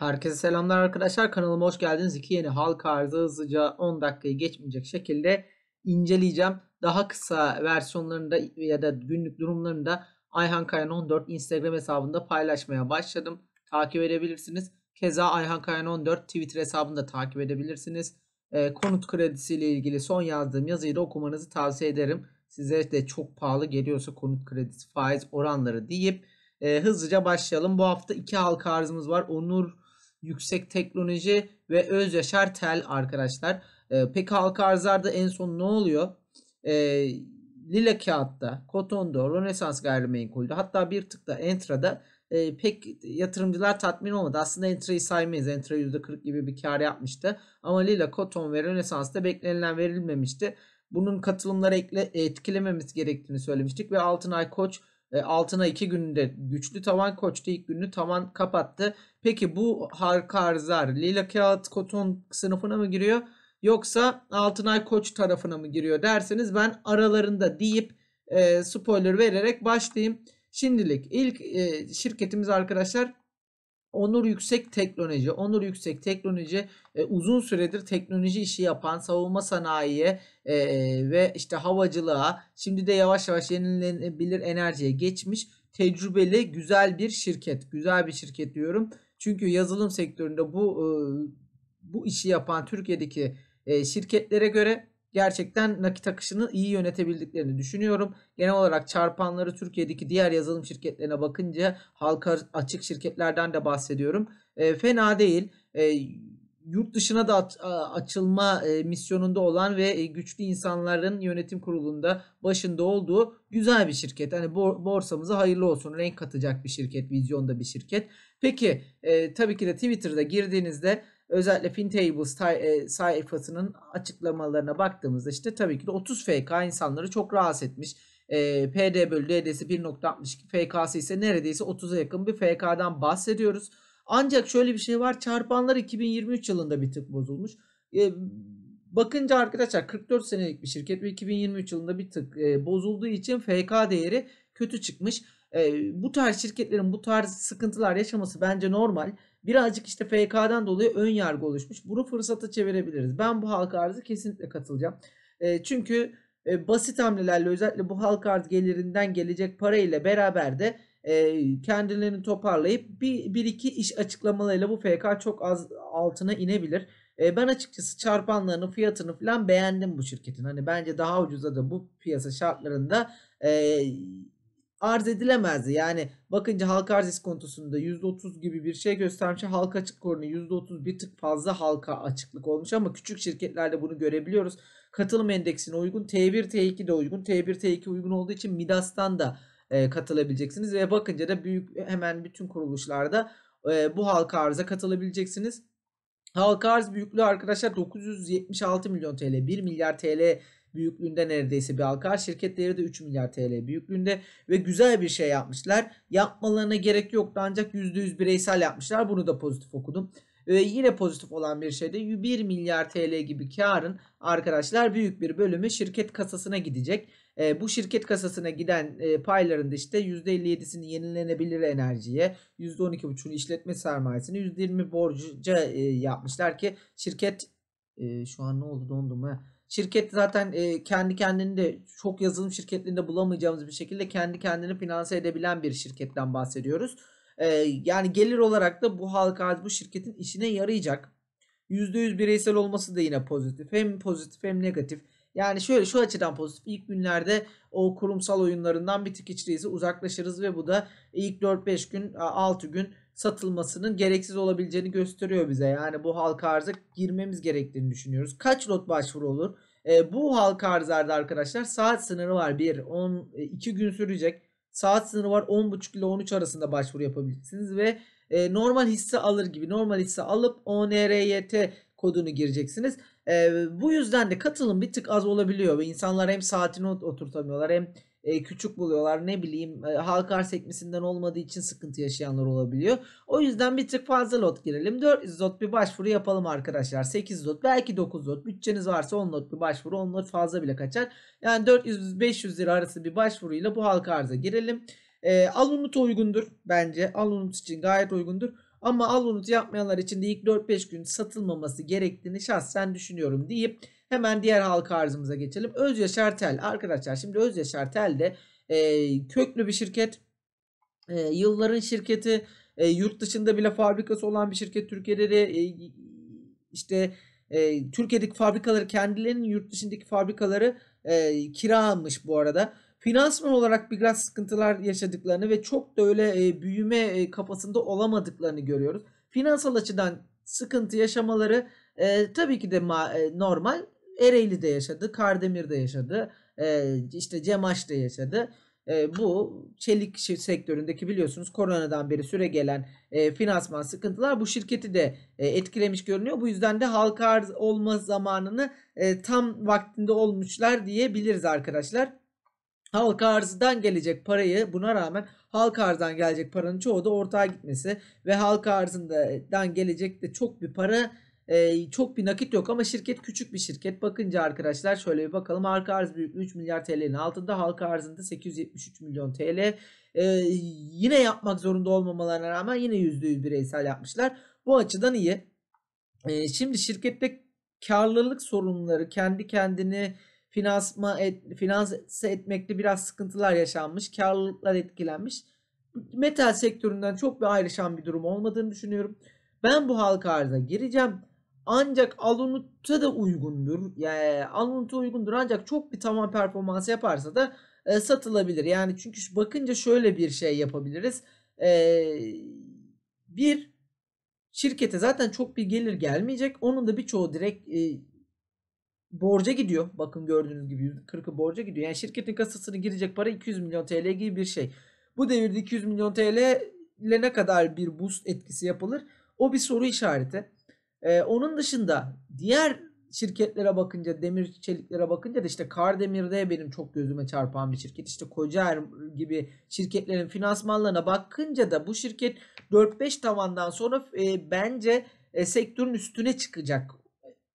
Herkese selamlar arkadaşlar. Kanalıma hoş geldiniz. İki yeni halk arzı hızlıca 10 dakikayı geçmeyecek şekilde inceleyeceğim. Daha kısa versiyonlarında ya da günlük durumlarında Ayhan Kayan 14 Instagram hesabında paylaşmaya başladım. Takip edebilirsiniz. Keza Ayhan Kayan 14 Twitter hesabında takip edebilirsiniz. E, konut kredisi ile ilgili son yazdığım yazıyı da okumanızı tavsiye ederim. Size de çok pahalı geliyorsa konut kredisi faiz oranları deyip e, hızlıca başlayalım. Bu hafta iki halka arzımız var. Onur yüksek teknoloji ve öz yaşar tel arkadaşlar. E, peki halka arzlarda en son ne oluyor? E, lila kağıtta, kotonda, Rönesans gayrimenkulde hatta bir tık da Entra'da e, pek yatırımcılar tatmin olmadı. Aslında Entra'yı saymayız. Entra %40 gibi bir kar yapmıştı. Ama Lila, Koton ve Rönesans'ta beklenilen verilmemişti. Bunun katılımları etkilememiz gerektiğini söylemiştik ve Altınay Koç e, altına iki günde güçlü tavan koçtu. ilk gününü tavan kapattı. Peki bu harika arzlar lila kağıt koton sınıfına mı giriyor? Yoksa Altınay Koç tarafına mı giriyor derseniz ben aralarında deyip e, spoiler vererek başlayayım. Şimdilik ilk e, şirketimiz arkadaşlar Onur Yüksek Teknoloji. Onur Yüksek Teknoloji e, uzun süredir teknoloji işi yapan savunma sanayiye e, ve işte havacılığa şimdi de yavaş yavaş yenilenebilir enerjiye geçmiş tecrübeli güzel bir şirket. Güzel bir şirket diyorum. Çünkü yazılım sektöründe bu e, bu işi yapan Türkiye'deki e, şirketlere göre gerçekten nakit akışını iyi yönetebildiklerini düşünüyorum. Genel olarak çarpanları Türkiye'deki diğer yazılım şirketlerine bakınca halka açık şirketlerden de bahsediyorum. E, fena değil. E, yurt dışına da at, açılma e, misyonunda olan ve e, güçlü insanların yönetim kurulunda başında olduğu güzel bir şirket. Hani bor, borsamıza hayırlı olsun renk katacak bir şirket, vizyonda bir şirket. Peki e, tabii ki de Twitter'da girdiğinizde özellikle FinTables e, sayfasının açıklamalarına baktığımızda işte tabii ki de 30 FK insanları çok rahatsız etmiş. E, PD bölü DD'si 1.62 FK'sı ise neredeyse 30'a yakın bir FK'dan bahsediyoruz. Ancak şöyle bir şey var çarpanlar 2023 yılında bir tık bozulmuş. E, bakınca arkadaşlar 44 senelik bir şirket ve 2023 yılında bir tık e, bozulduğu için FK değeri kötü çıkmış. E, bu tarz şirketlerin bu tarz sıkıntılar yaşaması bence normal. Birazcık işte PK'dan dolayı ön yargı oluşmuş. Bunu fırsata çevirebiliriz. Ben bu halka arzı kesinlikle katılacağım. E, çünkü e, basit hamlelerle özellikle bu halka arz gelirinden gelecek parayla beraber de e, kendilerini toparlayıp bir, bir iki iş açıklamalarıyla bu FK çok az altına inebilir. E, ben açıkçası çarpanlarını fiyatını falan beğendim bu şirketin. Hani bence daha ucuza da bu piyasa şartlarında e, arz edilemezdi. Yani bakınca halka arz iskontosunda %30 gibi bir şey göstermiş. Halka açık oranı %30 bir tık fazla halka açıklık olmuş ama küçük şirketlerde bunu görebiliyoruz. Katılım endeksine uygun T1 T2 de uygun. T1 T2 uygun olduğu için Midas'tan da e, katılabileceksiniz ve bakınca da büyük hemen bütün kuruluşlarda e, bu halka arıza katılabileceksiniz. Halka arz büyüklüğü arkadaşlar 976 milyon TL 1 milyar TL büyüklüğünde neredeyse bir alkar Şirket değeri de 3 milyar TL büyüklüğünde ve güzel bir şey yapmışlar. Yapmalarına gerek yoktu ancak %100 bireysel yapmışlar. Bunu da pozitif okudum. Ve yine pozitif olan bir şey de 1 milyar TL gibi karın arkadaşlar büyük bir bölümü şirket kasasına gidecek. E, bu şirket kasasına giden e, payların da işte %57'sini yenilenebilir enerjiye, %12,5'unu işletme sermayesini, %20 borca e, yapmışlar ki şirket e, şu an ne oldu dondu mu? Şirket zaten e, kendi kendini de çok yazılım şirketlerinde bulamayacağımız bir şekilde kendi kendini finanse edebilen bir şirketten bahsediyoruz. E, yani gelir olarak da bu halka bu şirketin işine yarayacak. %100 bireysel olması da yine pozitif. Hem pozitif hem negatif. Yani şöyle şu açıdan pozitif. İlk günlerde o kurumsal oyunlarından bir tık içeriyiz uzaklaşırız ve bu da ilk 4-5 gün 6 gün satılmasının gereksiz olabileceğini gösteriyor bize. Yani bu halka arza girmemiz gerektiğini düşünüyoruz. Kaç lot başvuru olur? E, bu halka arzlarda arkadaşlar saat sınırı var. 1 10 2 gün sürecek. Saat sınırı var 10.30 ile 13 arasında başvuru yapabilirsiniz ve e, normal hisse alır gibi normal hisse alıp ONRYT kodunu gireceksiniz. E, bu yüzden de katılım bir tık az olabiliyor ve insanlar hem saatini oturtamıyorlar hem e, küçük buluyorlar. Ne bileyim e, halka sekmesinden olmadığı için sıkıntı yaşayanlar olabiliyor. O yüzden bir tık fazla lot girelim. 400 lot bir başvuru yapalım arkadaşlar. 8 lot belki 9 lot. Bütçeniz varsa 10 lot bir başvuru. 10 lot fazla bile kaçar. Yani 400-500 lira arası bir başvuruyla bu halka arza girelim. E, al unut uygundur bence. Al unut için gayet uygundur. Ama al unut yapmayanlar için de ilk 4-5 gün satılmaması gerektiğini şahsen düşünüyorum deyip Hemen diğer halka arzımıza geçelim. Öz Yaşar Arkadaşlar şimdi Öz Yaşar de e, köklü bir şirket. E, yılların şirketi. E, yurt dışında bile fabrikası olan bir şirket. Türkiye'de de e, işte e, Türkiye'deki fabrikaları kendilerinin yurt dışındaki fabrikaları e, kira bu arada. Finansman olarak biraz sıkıntılar yaşadıklarını ve çok da öyle e, büyüme e, kafasında olamadıklarını görüyoruz. Finansal açıdan sıkıntı yaşamaları e, tabii ki de ma- e, normal Ereğli'de yaşadı, Kardemir'de yaşadı, e, işte Cemaş'ta yaşadı. E, bu çelik sektöründeki biliyorsunuz koronadan beri süre gelen e, finansman sıkıntılar bu şirketi de e, etkilemiş görünüyor. Bu yüzden de halka arz olma zamanını e, tam vaktinde olmuşlar diyebiliriz arkadaşlar. Halka arzdan gelecek parayı buna rağmen halka arzdan gelecek paranın çoğu da ortağa gitmesi ve halka arzından gelecek de çok bir para e, çok bir nakit yok ama şirket küçük bir şirket. Bakınca arkadaşlar şöyle bir bakalım. Arka arz büyüklüğü 3 milyar TL'nin altında. Halka arzında 873 milyon TL. E, yine yapmak zorunda olmamalarına rağmen yine %100 bireysel yapmışlar. Bu açıdan iyi. E, şimdi şirkette karlılık sorunları kendi kendini finansma et, finanse etmekte biraz sıkıntılar yaşanmış. Karlılıklar etkilenmiş. Metal sektöründen çok bir ayrışan bir durum olmadığını düşünüyorum. Ben bu halka arıza gireceğim ancak Alunut'a da uygundur. Yani Alunut'a uygundur ancak çok bir tamam performans yaparsa da e, satılabilir. Yani çünkü bakınca şöyle bir şey yapabiliriz. E, bir şirkete zaten çok bir gelir gelmeyecek. Onun da birçoğu direkt e, borca gidiyor. Bakın gördüğünüz gibi %40'ı borca gidiyor. Yani şirketin kasasına girecek para 200 milyon TL gibi bir şey. Bu devirde 200 milyon TL ile ne kadar bir boost etkisi yapılır? O bir soru işareti. E, onun dışında diğer şirketlere bakınca, demir çeliklere bakınca da işte Kardemir'de benim çok gözüme çarpan bir şirket. İşte Kocaer gibi şirketlerin finansmanlarına bakınca da bu şirket 4-5 tavandan sonra e, bence e, sektörün üstüne çıkacak.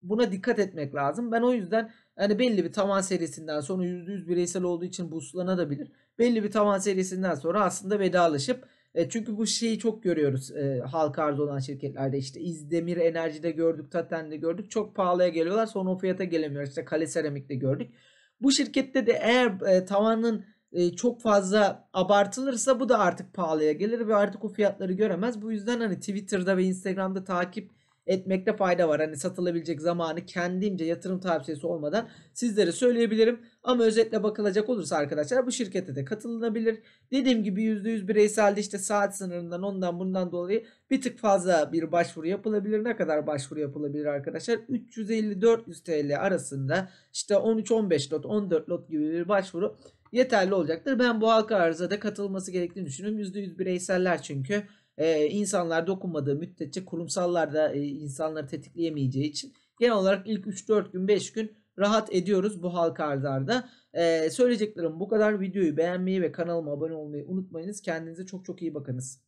Buna dikkat etmek lazım. Ben o yüzden hani belli bir tavan serisinden sonra %100 bireysel olduğu için buslanabilir. Belli bir tavan serisinden sonra aslında vedalaşıp e, çünkü bu şeyi çok görüyoruz e, halka arz olan şirketlerde. işte İzdemir Enerji'de gördük, Taten'de gördük. Çok pahalıya geliyorlar sonra o fiyata gelemiyoruz. İşte Kale Seramik'te gördük. Bu şirkette de eğer e, tavanın e, çok fazla abartılırsa bu da artık pahalıya gelir ve artık o fiyatları göremez. Bu yüzden hani Twitter'da ve Instagram'da takip etmekte fayda var. Hani satılabilecek zamanı kendimce yatırım tavsiyesi olmadan sizlere söyleyebilirim. Ama özetle bakılacak olursa arkadaşlar bu şirkete de katılınabilir. Dediğim gibi %100 bireyselde işte saat sınırından ondan bundan dolayı bir tık fazla bir başvuru yapılabilir. Ne kadar başvuru yapılabilir arkadaşlar? 350-400 TL arasında işte 13-15 lot 14 lot gibi bir başvuru yeterli olacaktır. Ben bu halka arıza da katılması gerektiğini düşünüyorum. %100 bireyseller çünkü e, insanlar dokunmadığı müddetçe kurumsallar da e, insanları tetikleyemeyeceği için genel olarak ilk 3-4 gün 5 gün rahat ediyoruz bu halka ardarda. Ee, söyleyeceklerim bu kadar. Videoyu beğenmeyi ve kanalıma abone olmayı unutmayınız. Kendinize çok çok iyi bakınız.